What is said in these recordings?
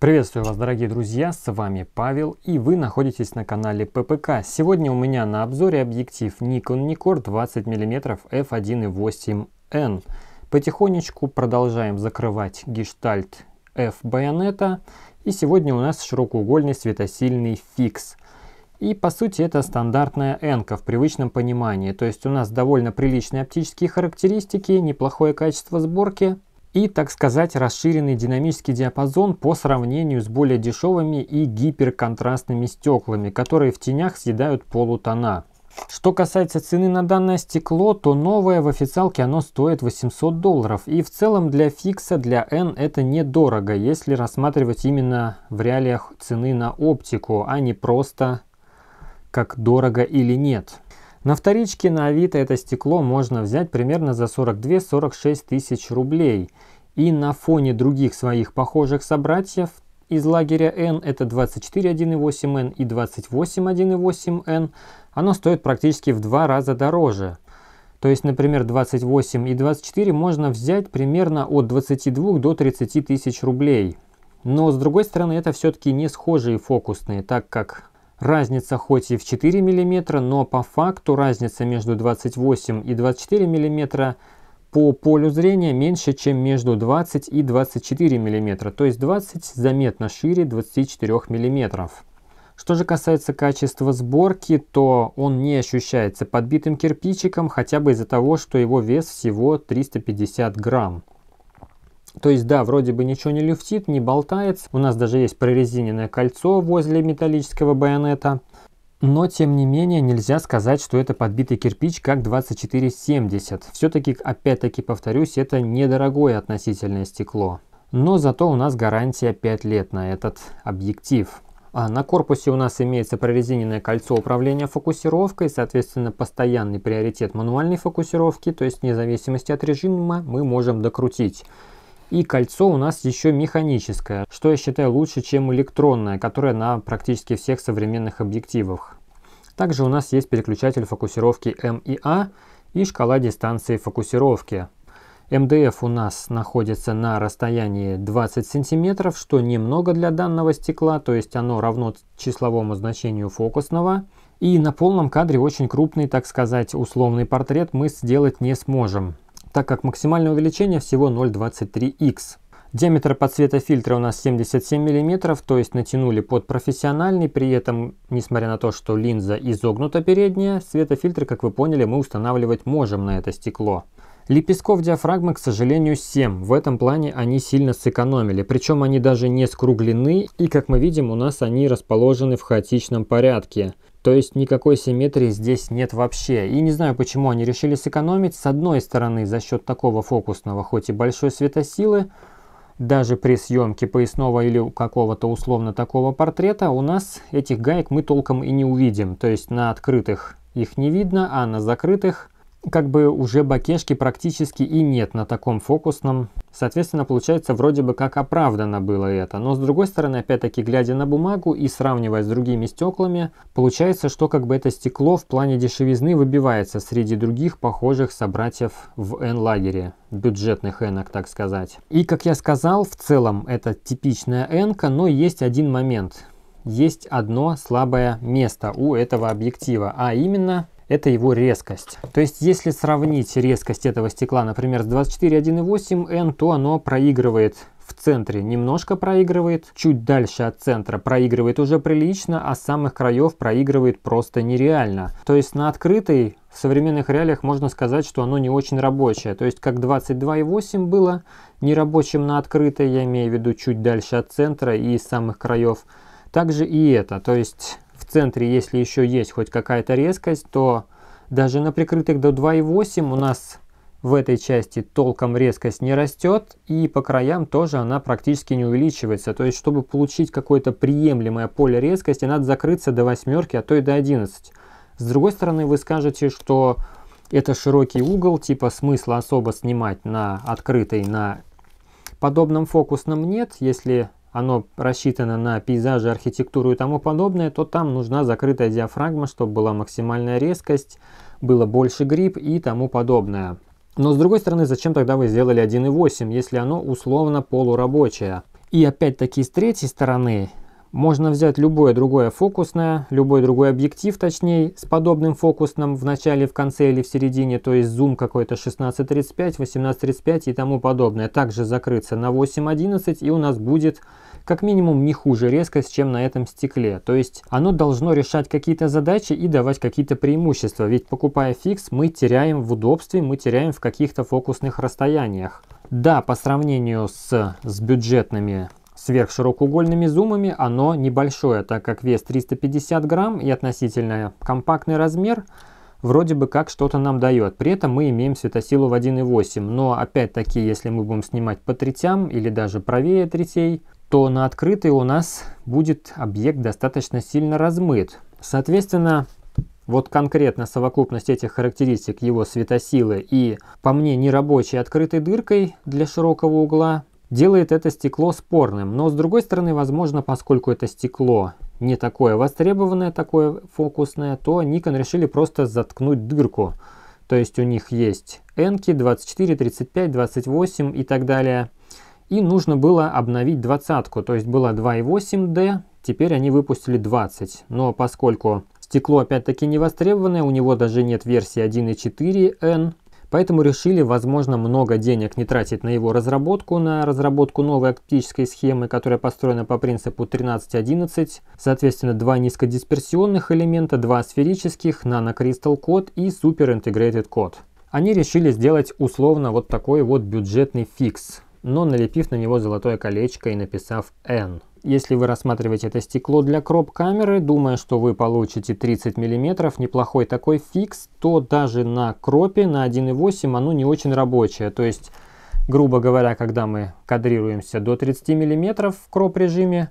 Приветствую вас, дорогие друзья, с вами Павел, и вы находитесь на канале ППК. Сегодня у меня на обзоре объектив Nikon Nikkor 20 мм f1.8n. Потихонечку продолжаем закрывать гештальт f байонета, и сегодня у нас широкоугольный светосильный фикс. И по сути это стандартная N в привычном понимании, то есть у нас довольно приличные оптические характеристики, неплохое качество сборки, и, так сказать, расширенный динамический диапазон по сравнению с более дешевыми и гиперконтрастными стеклами, которые в тенях съедают полутона. Что касается цены на данное стекло, то новое в официалке оно стоит 800 долларов. И в целом для фикса, для N это недорого, если рассматривать именно в реалиях цены на оптику, а не просто как дорого или нет. На вторичке на Авито это стекло можно взять примерно за 42-46 тысяч рублей. И на фоне других своих похожих собратьев из лагеря N это 24.1.8N и 28.1.8N, оно стоит практически в два раза дороже. То есть, например, 28 и 24 можно взять примерно от 22 до 30 тысяч рублей. Но, с другой стороны, это все-таки не схожие фокусные, так как Разница хоть и в 4 мм, но по факту разница между 28 и 24 мм по полю зрения меньше, чем между 20 и 24 мм, то есть 20 заметно шире 24 мм. Что же касается качества сборки, то он не ощущается подбитым кирпичиком, хотя бы из-за того, что его вес всего 350 грамм. То есть, да, вроде бы ничего не люфтит, не болтается. У нас даже есть прорезиненное кольцо возле металлического байонета. Но, тем не менее, нельзя сказать, что это подбитый кирпич как 2470. Все-таки, опять-таки повторюсь, это недорогое относительное стекло. Но зато у нас гарантия 5 лет на этот объектив. А на корпусе у нас имеется прорезиненное кольцо управления фокусировкой, соответственно, постоянный приоритет мануальной фокусировки, то есть вне зависимости от режима мы можем докрутить. И кольцо у нас еще механическое, что я считаю лучше, чем электронное, которое на практически всех современных объективах. Также у нас есть переключатель фокусировки М и А и шкала дистанции фокусировки. МДФ у нас находится на расстоянии 20 см, что немного для данного стекла, то есть оно равно числовому значению фокусного. И на полном кадре очень крупный, так сказать, условный портрет мы сделать не сможем так как максимальное увеличение всего 023 x Диаметр подсвета фильтра у нас 77 мм, то есть натянули под профессиональный, при этом, несмотря на то, что линза изогнута передняя, светофильтр, как вы поняли, мы устанавливать можем на это стекло. Лепестков диафрагмы, к сожалению, 7. В этом плане они сильно сэкономили. Причем они даже не скруглены, и, как мы видим, у нас они расположены в хаотичном порядке. То есть никакой симметрии здесь нет вообще. И не знаю, почему они решили сэкономить. С одной стороны, за счет такого фокусного, хоть и большой светосилы, даже при съемке поясного или какого-то условно такого портрета, у нас этих гаек мы толком и не увидим. То есть на открытых их не видно, а на закрытых как бы уже бакешки практически и нет на таком фокусном. Соответственно, получается, вроде бы как оправдано было это. Но с другой стороны, опять-таки, глядя на бумагу и сравнивая с другими стеклами, получается, что как бы это стекло в плане дешевизны выбивается среди других похожих собратьев в N-лагере, бюджетных n так сказать. И, как я сказал, в целом это типичная n но есть один момент. Есть одно слабое место у этого объектива, а именно это его резкость. То есть, если сравнить резкость этого стекла, например, с 24.1.8N, то оно проигрывает в центре немножко проигрывает, чуть дальше от центра проигрывает уже прилично, а с самых краев проигрывает просто нереально. То есть на открытой в современных реалиях можно сказать, что оно не очень рабочее. То есть как 22,8 было нерабочим на открытой, я имею в виду чуть дальше от центра и с самых краев, также и это. То есть центре, если еще есть хоть какая-то резкость, то даже на прикрытых до 2,8 у нас в этой части толком резкость не растет, и по краям тоже она практически не увеличивается. То есть, чтобы получить какое-то приемлемое поле резкости, надо закрыться до восьмерки, а то и до 11. С другой стороны, вы скажете, что это широкий угол, типа смысла особо снимать на открытой, на подобном фокусном нет, если оно рассчитано на пейзажи, архитектуру и тому подобное, то там нужна закрытая диафрагма, чтобы была максимальная резкость, было больше грипп и тому подобное. Но с другой стороны, зачем тогда вы сделали 1.8, если оно условно полурабочее? И опять-таки с третьей стороны, можно взять любое другое фокусное, любой другой объектив, точнее, с подобным фокусным в начале, в конце или в середине, то есть зум какой-то 16.35, 18.35 и тому подобное. Также закрыться на 8.11 и у нас будет как минимум не хуже резкость, чем на этом стекле. То есть оно должно решать какие-то задачи и давать какие-то преимущества, ведь покупая фикс, мы теряем в удобстве, мы теряем в каких-то фокусных расстояниях. Да, по сравнению с, с бюджетными Сверхширокоугольными зумами оно небольшое, так как вес 350 грамм и относительно компактный размер вроде бы как что-то нам дает. При этом мы имеем светосилу в 1.8, но опять-таки, если мы будем снимать по третям или даже правее третей, то на открытой у нас будет объект достаточно сильно размыт. Соответственно, вот конкретно совокупность этих характеристик его светосилы и, по мне, нерабочей открытой дыркой для широкого угла делает это стекло спорным. Но с другой стороны, возможно, поскольку это стекло не такое востребованное, такое фокусное, то Nikon решили просто заткнуть дырку. То есть у них есть N-ки 24, 35, 28 и так далее. И нужно было обновить двадцатку, то есть было 2,8D, теперь они выпустили 20. Но поскольку стекло опять-таки не востребованное, у него даже нет версии 1.4N, Поэтому решили, возможно, много денег не тратить на его разработку, на разработку новой оптической схемы, которая построена по принципу 13-11, соответственно, два низкодисперсионных элемента, два сферических, нанокристалл код и супер код. Они решили сделать условно вот такой вот бюджетный фикс, но налепив на него золотое колечко и написав N. Если вы рассматриваете это стекло для кроп-камеры, думая, что вы получите 30 мм, неплохой такой фикс, то даже на кропе на 1.8 оно не очень рабочее. То есть, грубо говоря, когда мы кадрируемся до 30 мм в кроп-режиме,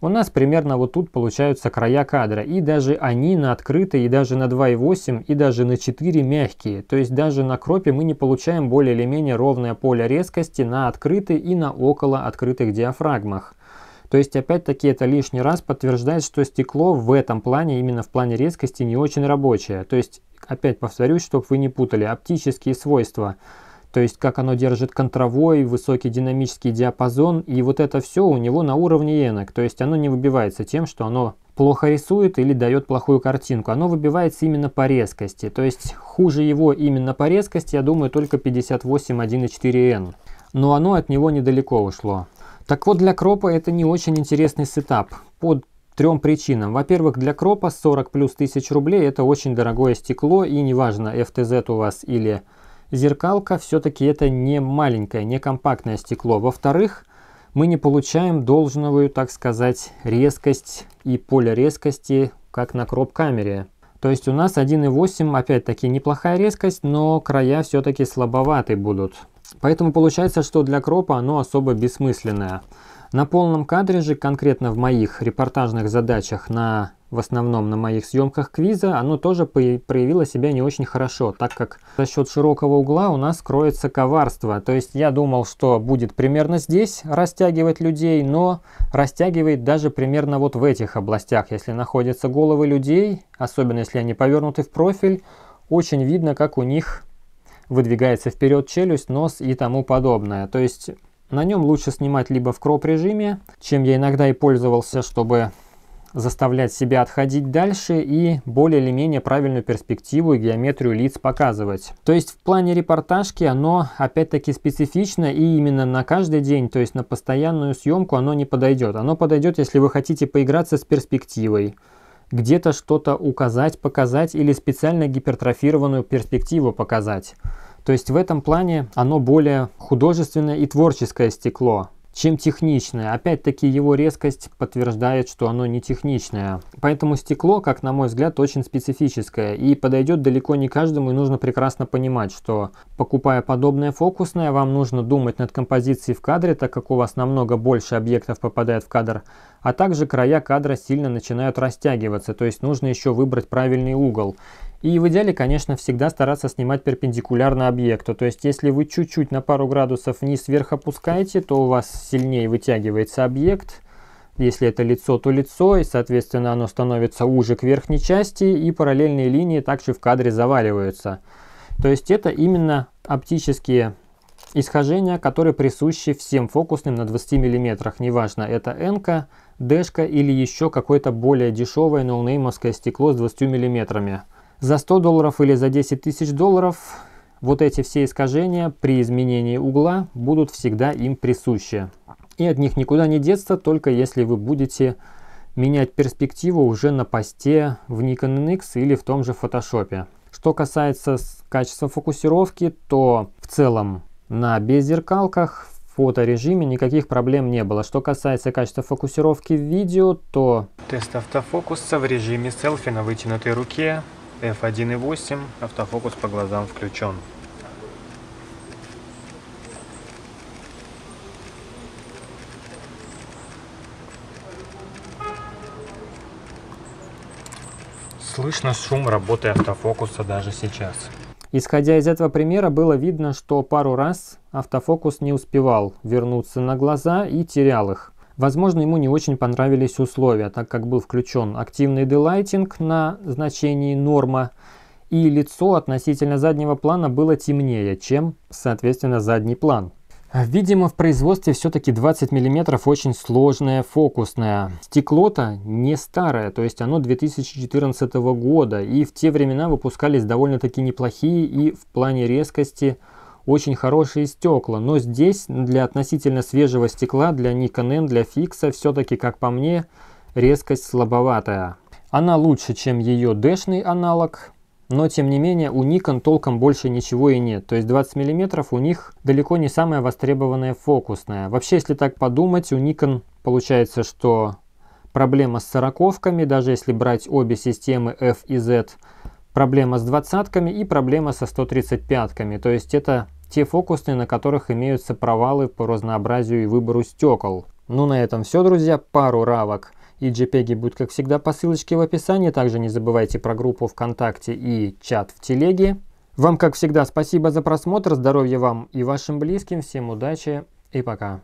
у нас примерно вот тут получаются края кадра. И даже они на открытые, и даже на 2.8, и даже на 4 мягкие. То есть даже на кропе мы не получаем более или менее ровное поле резкости на открытые и на около открытых диафрагмах. То есть, опять-таки, это лишний раз подтверждает, что стекло в этом плане, именно в плане резкости, не очень рабочее. То есть, опять повторюсь, чтобы вы не путали, оптические свойства. То есть, как оно держит контровой, высокий динамический диапазон, и вот это все у него на уровне енок. То есть, оно не выбивается тем, что оно плохо рисует или дает плохую картинку. Оно выбивается именно по резкости. То есть, хуже его именно по резкости, я думаю, только 58 1.4N. Но оно от него недалеко ушло. Так вот, для кропа это не очень интересный сетап. По трем причинам. Во-первых, для кропа 40 плюс тысяч рублей это очень дорогое стекло. И неважно, FTZ у вас или зеркалка, все-таки это не маленькое, не компактное стекло. Во-вторых, мы не получаем должную, так сказать, резкость и поле резкости, как на кроп-камере. То есть у нас 1.8, опять-таки, неплохая резкость, но края все-таки слабоваты будут. Поэтому получается, что для кропа оно особо бессмысленное. На полном кадре же, конкретно в моих репортажных задачах на в основном на моих съемках квиза, оно тоже проявило себя не очень хорошо, так как за счет широкого угла у нас кроется коварство. То есть я думал, что будет примерно здесь растягивать людей, но растягивает даже примерно вот в этих областях. Если находятся головы людей, особенно если они повернуты в профиль, очень видно, как у них выдвигается вперед челюсть, нос и тому подобное. То есть на нем лучше снимать либо в кроп режиме, чем я иногда и пользовался, чтобы заставлять себя отходить дальше и более или менее правильную перспективу и геометрию лиц показывать. То есть в плане репортажки оно опять-таки специфично и именно на каждый день, то есть на постоянную съемку оно не подойдет. Оно подойдет, если вы хотите поиграться с перспективой, где-то что-то указать, показать или специально гипертрофированную перспективу показать. То есть в этом плане оно более художественное и творческое стекло чем техничное. Опять-таки его резкость подтверждает, что оно не техничное. Поэтому стекло, как на мой взгляд, очень специфическое и подойдет далеко не каждому и нужно прекрасно понимать, что покупая подобное фокусное, вам нужно думать над композицией в кадре, так как у вас намного больше объектов попадает в кадр, а также края кадра сильно начинают растягиваться, то есть нужно еще выбрать правильный угол. И в идеале, конечно, всегда стараться снимать перпендикулярно объекту. То есть, если вы чуть-чуть на пару градусов вниз-вверх опускаете, то у вас сильнее вытягивается объект. Если это лицо, то лицо, и, соответственно, оно становится уже к верхней части, и параллельные линии также в кадре заваливаются. То есть, это именно оптические исхожения, которые присущи всем фокусным на 20 мм. Неважно, это N-ка, или еще какое-то более дешевое ноунеймовское стекло с 20 миллиметрами за 100 долларов или за 10 тысяч долларов вот эти все искажения при изменении угла будут всегда им присущи. И от них никуда не деться, только если вы будете менять перспективу уже на посте в Nikon NX или в том же Photoshop. Что касается качества фокусировки, то в целом на беззеркалках в фоторежиме никаких проблем не было. Что касается качества фокусировки в видео, то... Тест автофокуса в режиме селфи на вытянутой руке F1.8, автофокус по глазам включен. Слышно шум работы автофокуса даже сейчас. Исходя из этого примера, было видно, что пару раз автофокус не успевал вернуться на глаза и терял их. Возможно, ему не очень понравились условия, так как был включен активный делайтинг на значении норма, и лицо относительно заднего плана было темнее, чем, соответственно, задний план. Видимо, в производстве все-таки 20 мм очень сложное фокусное. Стекло-то не старое, то есть оно 2014 года, и в те времена выпускались довольно-таки неплохие и в плане резкости очень хорошие стекла, но здесь для относительно свежего стекла, для Nikon N, для фикса, все-таки, как по мне, резкость слабоватая. Она лучше, чем ее дэшный аналог, но тем не менее у Nikon толком больше ничего и нет. То есть 20 мм у них далеко не самая востребованная фокусная. Вообще, если так подумать, у Nikon получается, что проблема с сороковками, даже если брать обе системы F и Z, проблема с двадцатками и проблема со 135-ками. То есть это те фокусы, на которых имеются провалы по разнообразию и выбору стекол. Ну на этом все, друзья, пару равок и JPEG будет, как всегда, по ссылочке в описании. Также не забывайте про группу ВКонтакте и чат в Телеге. Вам, как всегда, спасибо за просмотр, здоровья вам и вашим близким, всем удачи и пока.